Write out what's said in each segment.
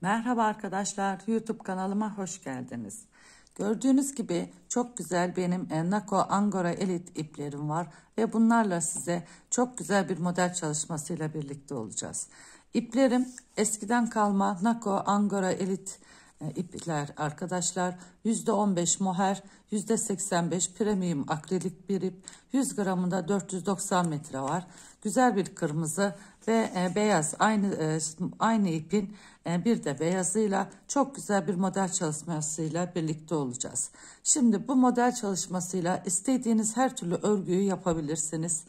Merhaba arkadaşlar, YouTube kanalıma hoş geldiniz. Gördüğünüz gibi çok güzel benim e, Nako Angora Elite iplerim var ve bunlarla size çok güzel bir model çalışmasıyla birlikte olacağız. İplerim eskiden kalma Nako Angora Elite e, ipler arkadaşlar. %15 moher, %85 premium akrilik bir ip. 100 gramında 490 metre var. Güzel bir kırmızı ve e, beyaz aynı e, aynı ipin bir de beyazıyla çok güzel bir model çalışmasıyla birlikte olacağız. Şimdi bu model çalışmasıyla istediğiniz her türlü örgüyü yapabilirsiniz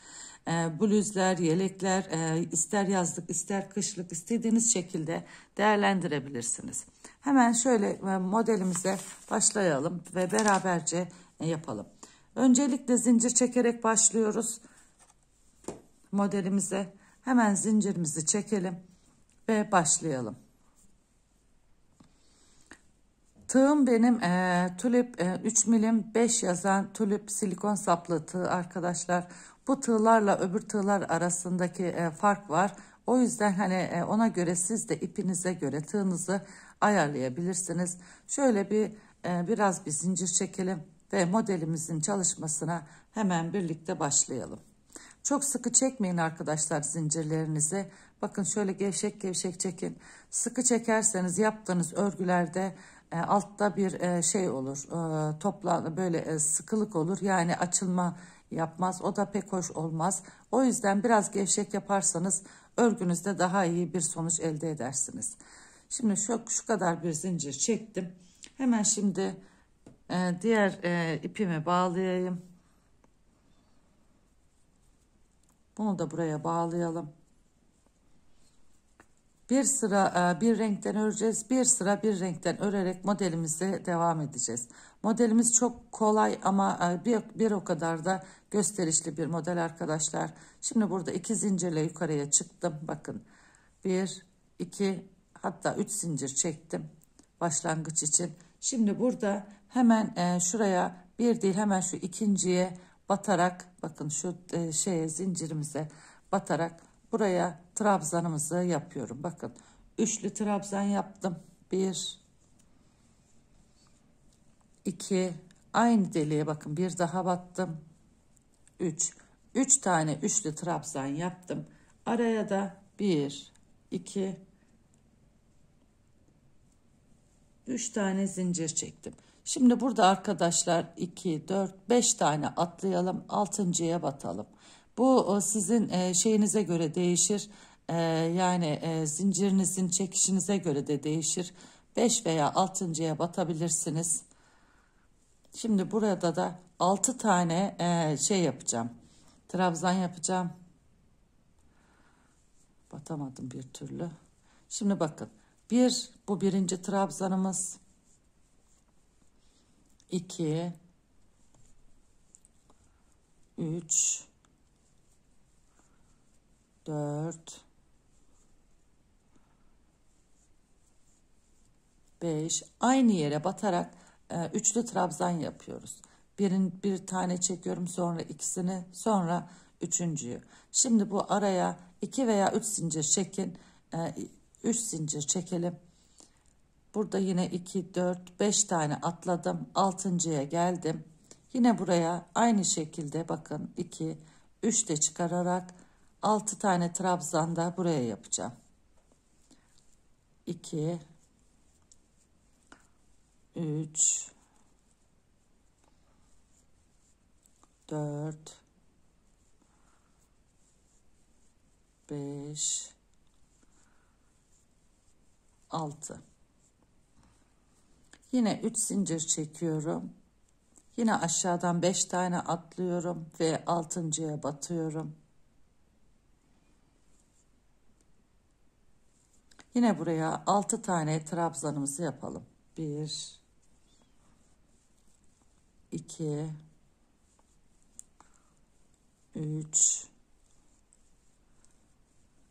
e, bluzlar, yelekler e, ister yazlık ister kışlık istediğiniz şekilde değerlendirebilirsiniz. Hemen şöyle e, modelimize başlayalım ve beraberce e, yapalım. Öncelikle zincir çekerek başlıyoruz modelimize. Hemen zincirimizi çekelim ve başlayalım. Tığım benim e, tulip e, 3 milim 5 yazan tulip silikon saplı tığ arkadaşlar. Bu tığlarla öbür tığlar arasındaki e, fark var. O yüzden hani e, ona göre siz de ipinize göre tığınızı ayarlayabilirsiniz. Şöyle bir e, biraz bir zincir çekelim ve modelimizin çalışmasına hemen birlikte başlayalım. Çok sıkı çekmeyin arkadaşlar zincirlerinizi. Bakın şöyle gevşek gevşek çekin. Sıkı çekerseniz yaptığınız örgülerde e, altta bir e, şey olur. E, topla böyle e, sıkılık olur. Yani açılma yapmaz. O da pek hoş olmaz. O yüzden biraz gevşek yaparsanız örgünüzde daha iyi bir sonuç elde edersiniz. Şimdi şu, şu kadar bir zincir çektim. Hemen şimdi e, diğer e, ipimi bağlayayım. Bunu da buraya bağlayalım bir sıra e, bir renkten öreceğiz bir sıra bir renkten örerek modelimize devam edeceğiz modelimiz çok kolay ama e, bir, bir o kadar da gösterişli bir model arkadaşlar şimdi burada iki zincirle yukarıya çıktım bakın bir iki hatta üç zincir çektim başlangıç için şimdi burada hemen e, şuraya bir değil hemen şu ikinciye batarak bakın şu şeye zincirimize batarak buraya trabzanımızı yapıyorum. Bakın üçlü trabzan yaptım. Bir, iki, aynı deliğe bakın bir daha battım. Üç, üç tane üçlü trabzan yaptım. Araya da bir, iki, üç tane zincir çektim. Şimdi burada arkadaşlar 2, 4, 5 tane atlayalım. Altıncıya batalım. Bu e, sizin e, şeyinize göre değişir e, yani e, zincirinizin çekişinize göre de değişir. 5 veya 6.ya batabilirsiniz. Şimdi burada da 6 tane e, şey yapacağım. Trabzan yapacağım. Batamadım bir türlü. Şimdi bakın. Bir, bu birinci trabzanımız. İki. Üç. Dört. 5 aynı yere batarak e, üçlü trabzan yapıyoruz. Birin bir tane çekiyorum sonra ikisini sonra üçüncüyü. Şimdi bu araya 2 veya 3 zincir çekin. 3 e, zincir çekelim. Burada yine 2 4 5 tane atladım. 6.'ya geldim. Yine buraya aynı şekilde bakın 2 3 de çıkararak 6 tane trabzan da buraya yapacağım. 2 3 4 5 6 yine 3 zincir çekiyorum yine aşağıdan 5 tane atlıyorum ve 6.ya batıyorum yine buraya 6 tane trabzanımızı yapalım 1 2 3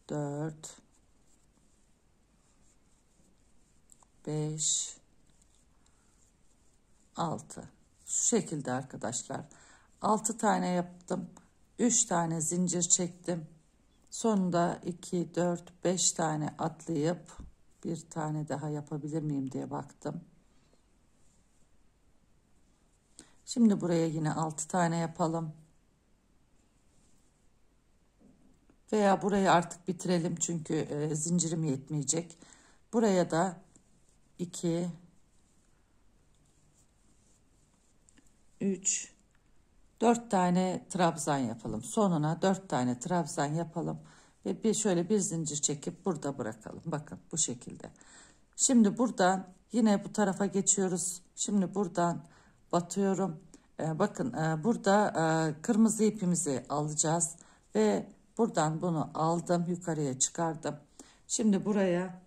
4 5 6 şu şekilde arkadaşlar 6 tane yaptım 3 tane zincir çektim sonunda 2 4 5 tane atlayıp bir tane daha yapabilir miyim diye baktım Şimdi buraya yine 6 tane yapalım. Veya burayı artık bitirelim çünkü e, zincirim yetmeyecek. Buraya da 2 3 4 tane trabzan yapalım. Sonuna 4 tane trabzan yapalım ve bir şöyle bir zincir çekip burada bırakalım. Bakın bu şekilde. Şimdi buradan yine bu tarafa geçiyoruz. Şimdi buradan batıyorum. E, bakın e, burada e, kırmızı ipimizi alacağız ve buradan bunu aldım yukarıya çıkardım. Şimdi buraya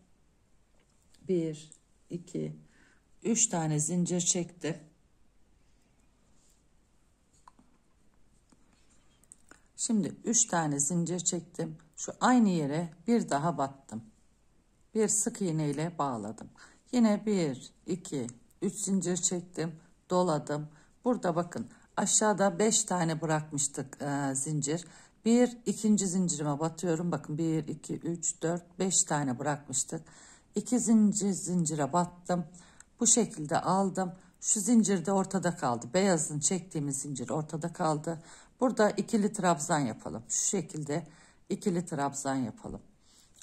1 2 3 tane zincir çektim. Şimdi 3 tane zincir çektim. Şu aynı yere bir daha battım. Bir sık iğne ile bağladım. Yine 1 2 3 zincir çektim doladım. Burada bakın aşağıda 5 tane bırakmıştık e, zincir. Bir ikinci zincirime batıyorum. Bakın 1, 2, 3, 4, 5 tane bırakmıştık. 2 zincir zincire battım. Bu şekilde aldım. Şu zincir de ortada kaldı. Beyazın çektiğimiz zincir ortada kaldı. Burada ikili trabzan yapalım. Şu şekilde ikili trabzan yapalım.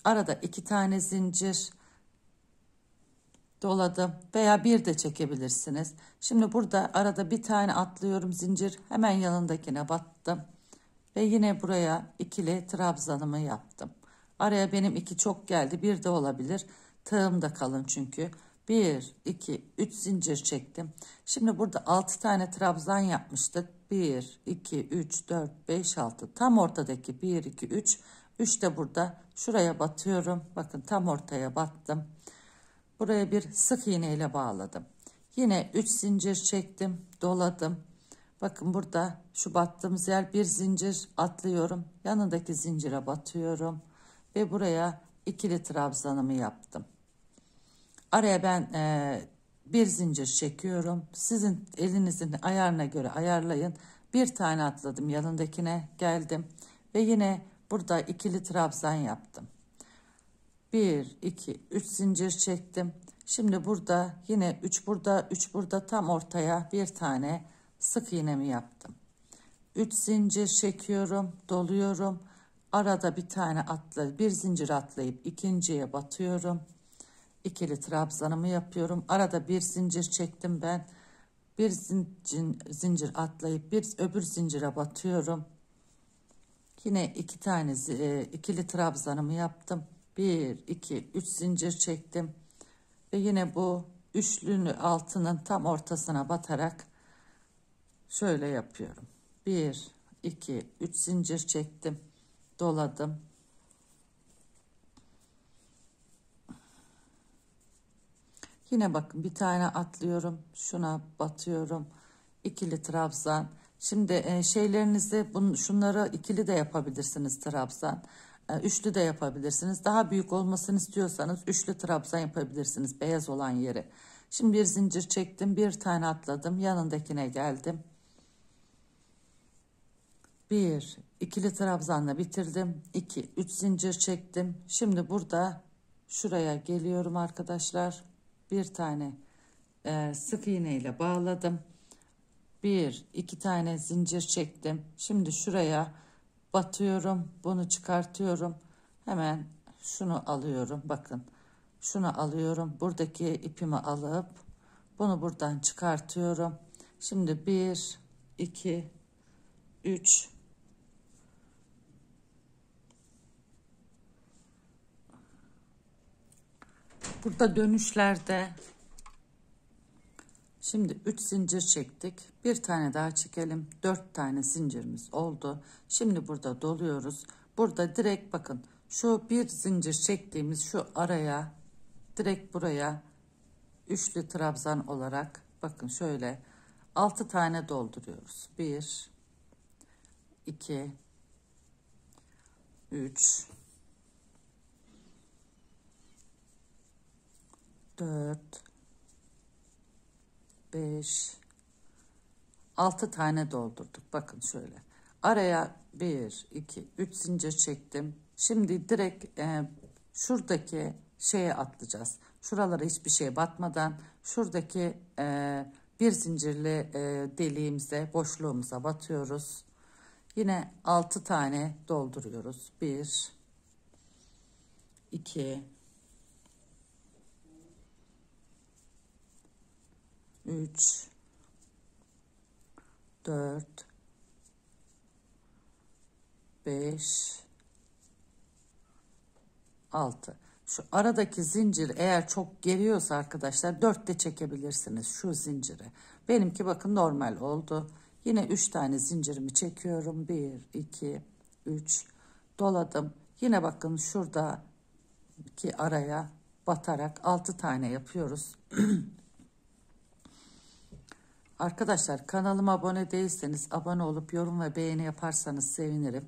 Arada iki tane zincir doladım veya bir de çekebilirsiniz. Şimdi burada arada bir tane atlıyorum zincir hemen yanındakine battım ve yine buraya ikili trabzanımı yaptım. Araya benim iki çok geldi bir de olabilir tığım da kalın çünkü. bir iki üç zincir çektim. Şimdi burada altı tane trabzan yapmıştık. bir iki üç dört beş altı Tam ortadaki bir iki üç üç de burada. Şuraya batıyorum. Bakın tam ortaya battım. Buraya bir sık iğne ile bağladım. Yine 3 zincir çektim, doladım. Bakın burada şu battığımız yer bir zincir atlıyorum. Yanındaki zincire batıyorum ve buraya ikili trabzanımı yaptım. Araya ben e, bir zincir çekiyorum. Sizin elinizin ayarına göre ayarlayın. Bir tane atladım yanındakine geldim ve yine burada ikili trabzan yaptım. 1 2 3 zincir çektim şimdi burada yine 3 burada 3 burada tam ortaya bir tane sık iğnemi yaptım 3 zincir çekiyorum doluyorum arada bir tane atla bir zincir atlayıp ikinciye batıyorum ikili trabzanımı yapıyorum arada bir zincir çektim ben bir zincir, zincir atlayıp bir öbür zincire batıyorum yine iki tane e, ikili trabzanımı yaptım 1 2 3 zincir çektim ve yine bu üçlünü altının tam ortasına batarak şöyle yapıyorum 1 2 3 zincir çektim doladım yine bakın bir tane atlıyorum şuna batıyorum ikili trabzan şimdi e, şeylerinizi bun, şunları ikili de yapabilirsiniz trabzan e, üçlü de yapabilirsiniz. Daha büyük olmasını istiyorsanız üçlü trabzan yapabilirsiniz beyaz olan yeri. Şimdi bir zincir çektim, bir tane atladım, yanındakine geldim. Bir, ikili trabzanla bitirdim. İki, üç zincir çektim. Şimdi burada şuraya geliyorum arkadaşlar. Bir tane e, sık iğne ile bağladım. Bir, iki tane zincir çektim. Şimdi şuraya batıyorum bunu çıkartıyorum hemen şunu alıyorum bakın şunu alıyorum buradaki ipimi alıp bunu buradan çıkartıyorum şimdi 1 2 3 burada dönüşlerde Şimdi 3 zincir çektik. Bir tane daha çekelim. 4 tane zincirimiz oldu. Şimdi burada doluyoruz. Burada direkt bakın şu bir zincir çektiğimiz şu araya direkt buraya üçlü trabzan olarak bakın şöyle 6 tane dolduruyoruz. 1 2 3 4 5, 6 tane doldurduk. Bakın şöyle. Araya 1, 2, 3 zincir çektim. Şimdi direkt e, şuradaki şeye atlayacağız. Şuralara hiçbir şey batmadan şuradaki e, bir zincirli e, deliğimize, boşluğumuza batıyoruz. Yine 6 tane dolduruyoruz. 1, 2, 3 4 5 6 şu aradaki zincir eğer çok geriyorsa arkadaşlar 4 de çekebilirsiniz şu zinciri benimki bakın normal oldu yine 3 tane zincirimi çekiyorum 1 2 3 doladım yine bakın şuradaki araya batarak 6 tane yapıyoruz Arkadaşlar kanalıma abone değilseniz abone olup yorum ve beğeni yaparsanız sevinirim.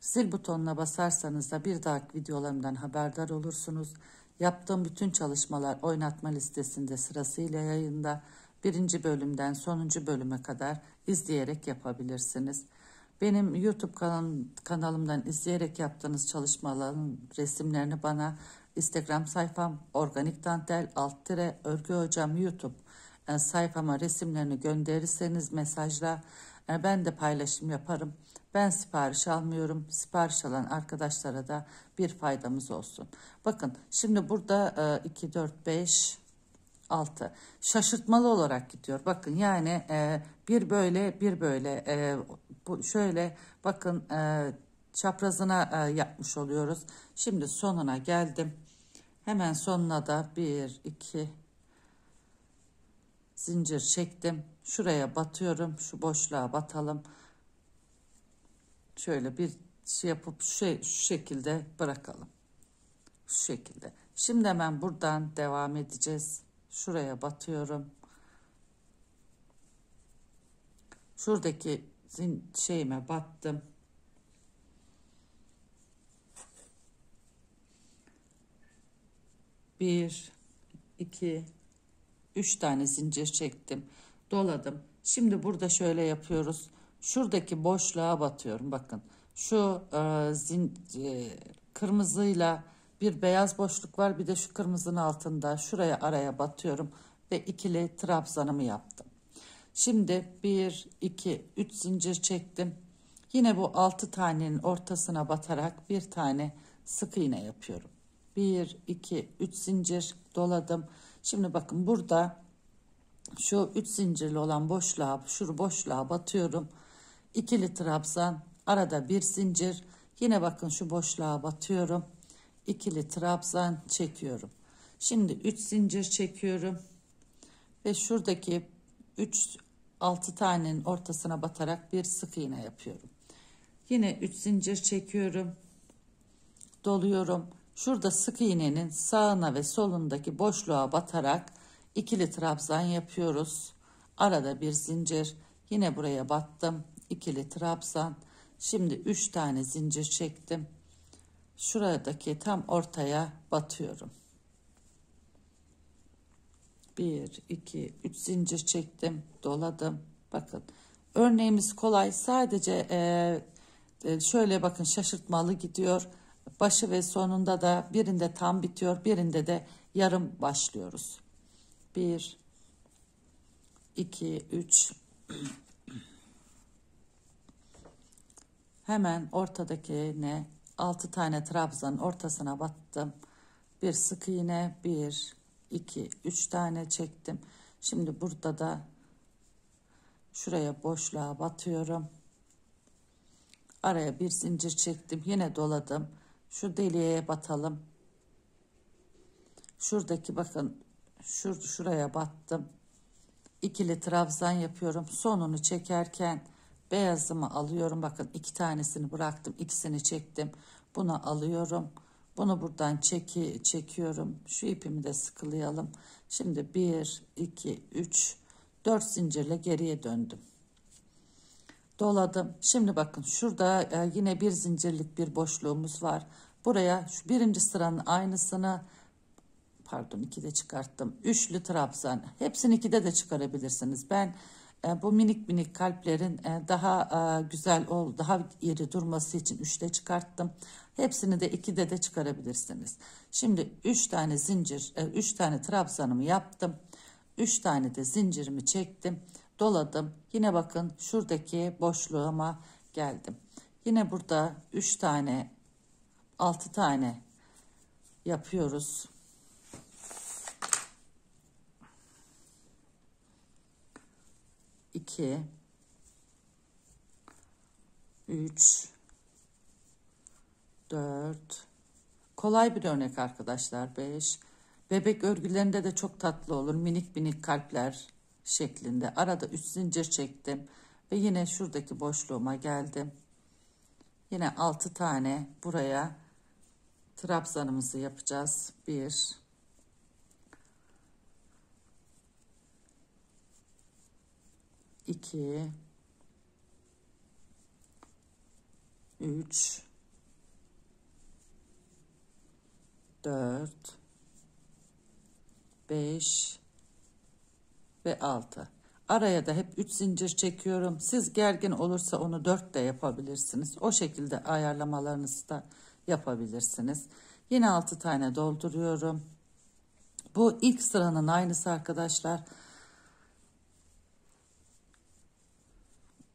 Zil butonuna basarsanız da bir dahaki videolarımdan haberdar olursunuz. Yaptığım bütün çalışmalar oynatma listesinde sırasıyla yayında birinci bölümden sonuncu bölüme kadar izleyerek yapabilirsiniz. Benim YouTube kanalımdan izleyerek yaptığınız çalışmaların resimlerini bana Instagram sayfam organik dantel alt tire örgü hocam YouTube e, sayfama resimlerini gönderirseniz mesajla e, ben de paylaşım yaparım. Ben sipariş almıyorum. Sipariş alan arkadaşlara da bir faydamız olsun. Bakın şimdi burada 2, 4, 5, 6 şaşırtmalı olarak gidiyor. Bakın yani e, bir böyle bir böyle bu şöyle bakın çaprazına yapmış oluyoruz. Şimdi sonuna geldim. Hemen sonuna da 1 2 zincir çektim. Şuraya batıyorum. Şu boşluğa batalım. Şöyle bir şey yapıp şey, şu şekilde bırakalım. Şu şekilde. Şimdi hemen buradan devam edeceğiz. Şuraya batıyorum. Şuradaki şeyime battım. Bir, iki, 3 tane zincir çektim. Doladım. Şimdi burada şöyle yapıyoruz. Şuradaki boşluğa batıyorum. Bakın şu e, zin, e, kırmızıyla bir beyaz boşluk var. Bir de şu kırmızının altında şuraya araya batıyorum. Ve ikili trabzanımı yaptım. Şimdi 1, 2, 3 zincir çektim. Yine bu 6 tanenin ortasına batarak bir tane sık iğne yapıyorum. 1, 2, 3 zincir doladım. Şimdi bakın burada şu 3 zincirli olan boşluğa şu boşluğa batıyorum. 2'li trabzan arada bir zincir yine bakın şu boşluğa batıyorum. 2'li trabzan çekiyorum. Şimdi 3 zincir çekiyorum. Ve şuradaki 3 6 tanenin ortasına batarak bir sık iğne yapıyorum. Yine 3 zincir çekiyorum. Doluyorum. Şurada sık iğnenin sağına ve solundaki boşluğa batarak ikili trabzan yapıyoruz. Arada bir zincir. Yine buraya battım. İkili trabzan. Şimdi üç tane zincir çektim. Şuradaki tam ortaya batıyorum. Bir, iki, üç zincir çektim, doladım. Bakın. Örneğimiz kolay. Sadece e, şöyle bakın şaşırtmalı gidiyor başı ve sonunda da birinde tam bitiyor, birinde de yarım başlıyoruz. 1 2 3 Hemen ortadaki ne? 6 tane trabzanın ortasına battım. Bir sık iğne 1 2 3 tane çektim. Şimdi burada da şuraya boşluğa batıyorum. Araya bir zincir çektim. Yine doladım şu deliğe batalım. Şuradaki bakın şur şuraya battım. İkili trabzan yapıyorum. Sonunu çekerken beyazımı alıyorum. Bakın iki tanesini bıraktım. ikisini çektim. Bunu alıyorum. Bunu buradan çeki, çekiyorum. Şu ipimi de sıkılayalım. Şimdi 1, 2, 3, 4 zincirle geriye döndüm doladım. Şimdi bakın şurada e, yine bir zincirlik bir boşluğumuz var. Buraya şu birinci sıranın aynısını pardon ikide çıkarttım. Üçlü trabzan. Hepsini ikide de çıkarabilirsiniz. Ben e, bu minik minik kalplerin e, daha güzel ol, daha iri durması için üçte çıkarttım. Hepsini de ikide de çıkarabilirsiniz. Şimdi üç tane zincir, üç tane trabzanımı yaptım. Üç tane de zincirimi çektim doladım. Yine bakın şuradaki boşluğuma geldim. Yine burada 3 tane 6 tane yapıyoruz. İki, üç, dört. Kolay bir örnek arkadaşlar. Beş. Bebek örgülerinde de çok tatlı olur. Minik minik kalpler şeklinde arada 3 zincir çektim ve yine şuradaki boşluğuma geldim yine 6 tane buraya trabzanımızı yapacağız 1 2 3 4 5 ve 6. Araya da hep 3 zincir çekiyorum. Siz gergin olursa onu 4 de yapabilirsiniz. O şekilde ayarlamalarınızı da yapabilirsiniz. Yine 6 tane dolduruyorum. Bu ilk sıranın aynısı arkadaşlar.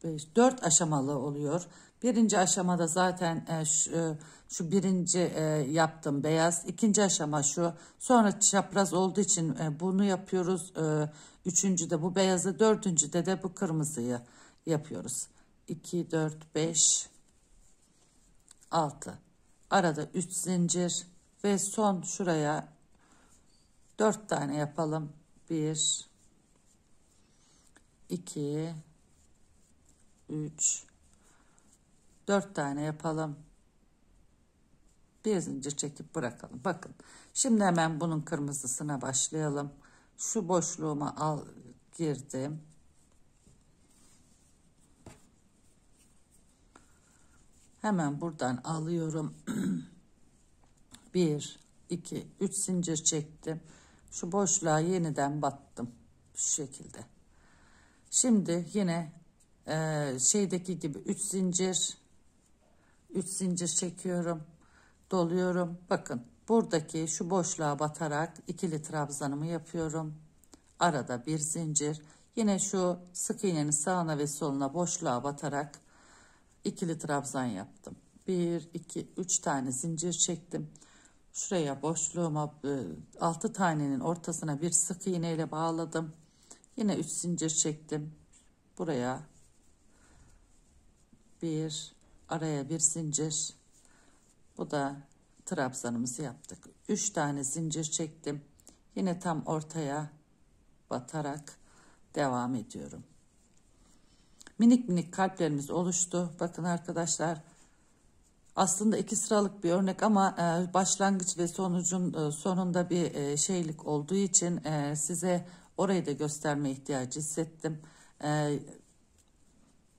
5, 4 aşamalı oluyor. Birinci aşamada zaten e, şu, e, şu birinci e, yaptım beyaz. İkinci aşama şu. Sonra çapraz olduğu için e, bunu yapıyoruz. E, üçüncü de bu beyazı. Dördüncü de de bu kırmızıyı yapıyoruz. 2, 4, 5, 6. Arada 3 zincir ve son şuraya 4 tane yapalım. 1, 2, 3, Dört tane yapalım. Bir zincir çekip bırakalım. Bakın şimdi hemen bunun kırmızısına başlayalım. Şu boşluğuma al girdim. Hemen buradan alıyorum. Bir, iki, üç zincir çektim. Şu boşluğa yeniden battım. Şu şekilde. Şimdi yine e, şeydeki gibi üç zincir 3 zincir çekiyorum. Doluyorum. Bakın buradaki şu boşluğa batarak ikili trabzanımı yapıyorum. Arada bir zincir. Yine şu sık iğnenin sağına ve soluna boşluğa batarak ikili trabzan yaptım. 1, 2, 3 tane zincir çektim. Şuraya boşluğuma 6 e, tanenin ortasına bir sık iğne ile bağladım. Yine 3 zincir çektim. Buraya 1 araya bir zincir bu da trabzanımızı yaptık 3 tane zincir çektim yine tam ortaya batarak devam ediyorum minik minik kalplerimiz oluştu bakın arkadaşlar aslında iki sıralık bir örnek ama e, başlangıç ve sonucun e, sonunda bir e, şeylik olduğu için size orayı da gösterme ihtiyacı hissettim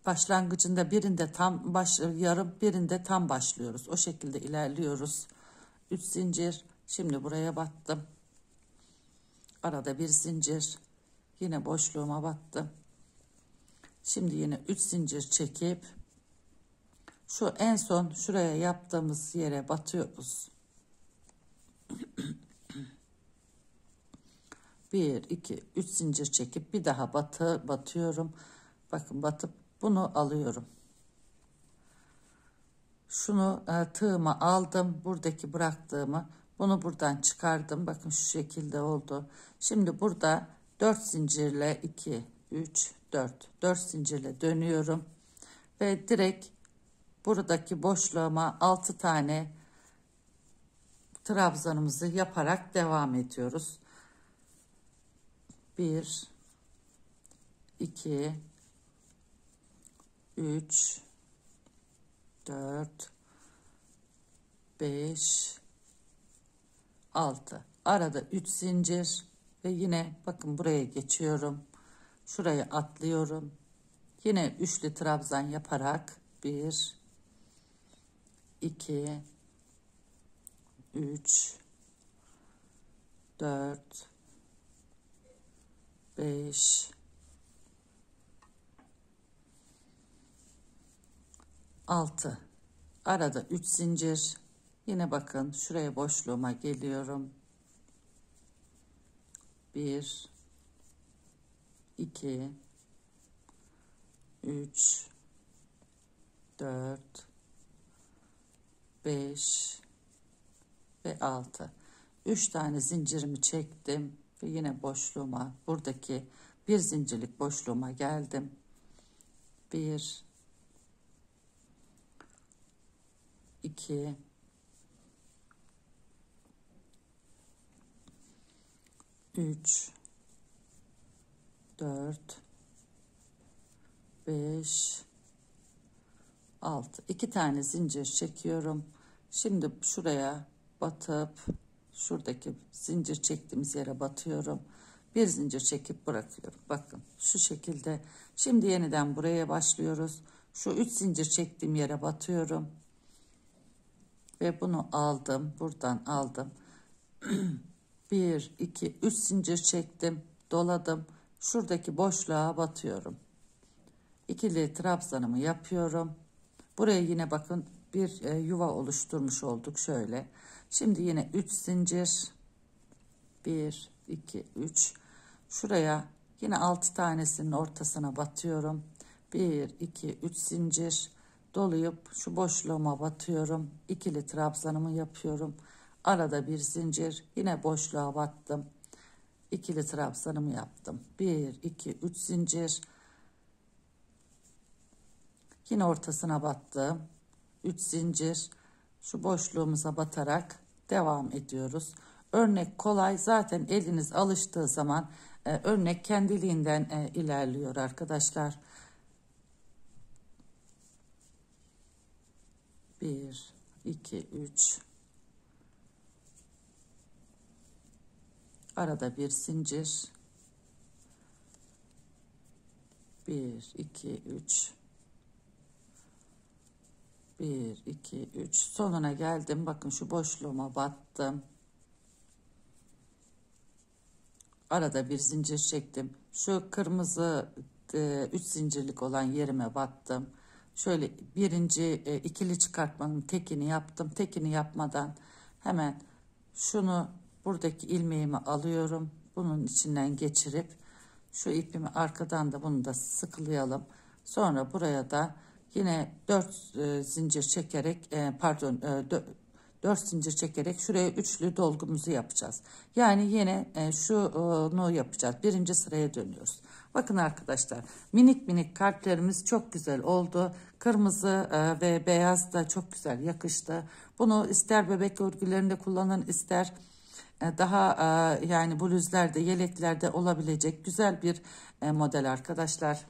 başlangıcında birinde tam baş yarım birinde tam başlıyoruz o şekilde ilerliyoruz 3 zincir şimdi buraya battım arada bir zincir yine boşluğuma battım şimdi yine 3 zincir çekip şu en son şuraya yaptığımız yere batıyoruz 1 2 3 zincir çekip bir daha batı batıyorum bakın batıp bunu alıyorum. Şunu e, tığıma aldım. Buradaki bıraktığımı bunu buradan çıkardım. Bakın şu şekilde oldu. Şimdi burada 4 zincirle 2, 3, 4. 4 zincirle dönüyorum. Ve direkt buradaki boşluğuma 6 tane trabzanımızı yaparak devam ediyoruz. 1, 2, 3 4 5 6 arada 3 zincir ve yine bakın buraya geçiyorum şuraya atlıyorum yine üçlü trabzan yaparak 1 2 3 4 5 6 arada 3 zincir yine bakın şuraya boşluğuma geliyorum 1 2 3 4 5 ve 6 3 tane zincirimi çektim ve yine boşluğuma buradaki bir zincirlik boşluğuma geldim 1 2 3 4 5 6 2 tane zincir çekiyorum. Şimdi şuraya batıp şuradaki zincir çektiğimiz yere batıyorum. Bir zincir çekip bırakıyorum. Bakın şu şekilde. Şimdi yeniden buraya başlıyoruz. Şu üç zincir çektiğim yere batıyorum ve bunu aldım buradan aldım Bir, iki, üç zincir çektim doladım şuradaki boşluğa batıyorum ikili trabzanımı yapıyorum buraya yine bakın bir e, yuva oluşturmuş olduk şöyle şimdi yine 3 zincir 1 2 3 şuraya yine 6 tanesinin ortasına batıyorum 1 2 3 zincir dolayıp şu boşluğuma batıyorum. İkili trabzanımı yapıyorum. Arada bir zincir yine boşluğa battım. İkili trabzanımı yaptım. 1, 2, 3 zincir. Yine ortasına battım. 3 zincir. Şu boşluğumuza batarak devam ediyoruz. Örnek kolay zaten eliniz alıştığı zaman e, örnek kendiliğinden e, ilerliyor arkadaşlar. 1 2 3 arada bir zincir 1 2 3 1 2 3 sonuna geldim bakın şu boşluğuma battım arada bir zincir çektim şu kırmızı 3 e, zincirlik olan yerime battım Şöyle birinci e, ikili çıkartmanın tekini yaptım. Tekini yapmadan hemen şunu buradaki ilmeğimi alıyorum. Bunun içinden geçirip şu ipimi arkadan da bunu da sıkılayalım. Sonra buraya da yine 4 e, zincir çekerek e, pardon e, 4, zincir çekerek şuraya üçlü dolgumuzu yapacağız. Yani yine e, şunu e, yapacağız. Birinci sıraya dönüyoruz. Bakın arkadaşlar minik minik kalplerimiz çok güzel oldu. Kırmızı e, ve beyaz da çok güzel yakıştı. Bunu ister bebek örgülerinde kullanın ister e, daha e, yani bluzlerde yeleklerde olabilecek güzel bir model arkadaşlar.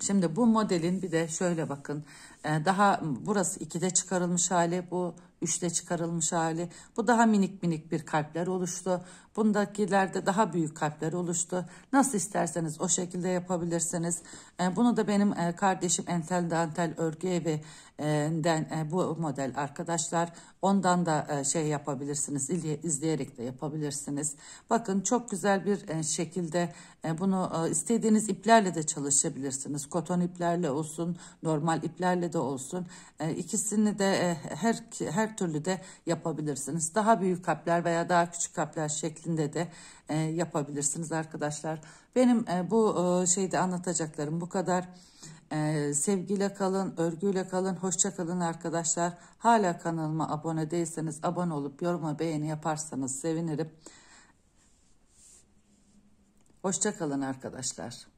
Şimdi bu modelin bir de şöyle bakın daha burası 2'de çıkarılmış hali bu üçte çıkarılmış hali bu daha minik minik bir kalpler oluştu. Bundakilerde daha büyük kalpler oluştu. Nasıl isterseniz o şekilde yapabilirsiniz. E, bunu da benim e, kardeşim Entel Dantel Örgü Evi'den e, e, bu model arkadaşlar. Ondan da e, şey yapabilirsiniz. izleyerek de yapabilirsiniz. Bakın çok güzel bir e, şekilde e, bunu e, istediğiniz iplerle de çalışabilirsiniz. Koton iplerle olsun, normal iplerle de olsun. E, ikisini de e, her her türlü de yapabilirsiniz. Daha büyük kalpler veya daha küçük kalpler şeklinde şeklinde de e, yapabilirsiniz arkadaşlar. Benim e, bu e, şeyde anlatacaklarım bu kadar. Ee, sevgiyle kalın, örgüyle kalın, hoşça kalın arkadaşlar. Hala kanalıma abone değilseniz abone olup yoruma beğeni yaparsanız sevinirim. Hoşça kalın arkadaşlar.